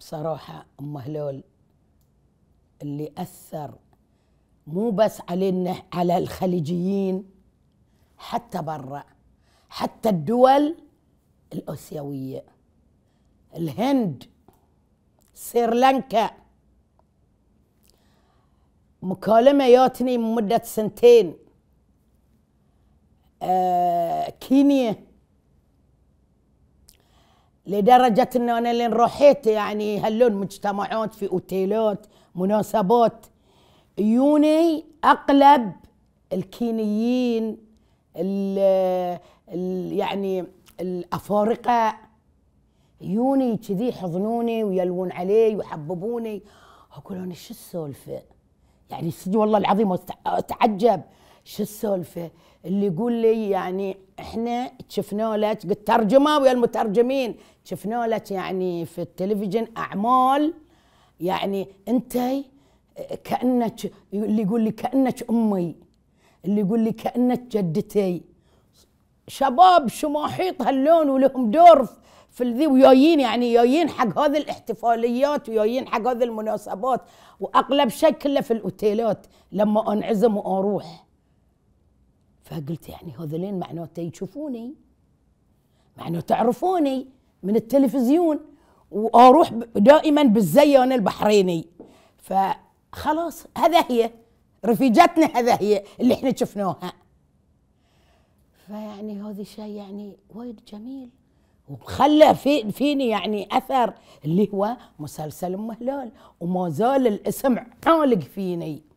بصراحة أم هلول اللي أثر مو بس علينا على الخليجيين حتى برا حتى الدول الآسيوية الهند سريلانكا مكالمة ياتني من مدة سنتين آه كينيا لدرجة أنه أنا لين رحيت يعني هلون مجتمعات في أوتيلات مناسبات يوني أقلب الكينيين ال يعني الأفارقة يوني كذي يحضنوني ويلون علي ويحببوني أقول أنا شو السالفة؟ يعني صدق والله العظيم أتعجب شو السالفة؟ اللي يقول لي يعني احنا شفنا لك قلت ترجمه ويا المترجمين شفنا لك يعني في التلفزيون اعمال يعني انت آه، كانك اللي يقول لي كانك امي اللي يقول لي كانك جدتي شباب شماحيط هاللون ولهم دور في الذي ويايين يعني يايين حق هذه الاحتفاليات ويايين حق هذه المناسبات واغلب شيء كله في الاوتيلات لما انعزم واروح فقلت يعني هذولين معناته يشوفوني معناته تعرفوني من التلفزيون واروح دائما بالزيون البحريني فخلاص هذا هي رفيجتنا هذا هي اللي احنا شفناها فيعني هذا شيء يعني وايد جميل وخلى في فيني يعني اثر اللي هو مسلسل ام هلال وما زال الاسم عالق فيني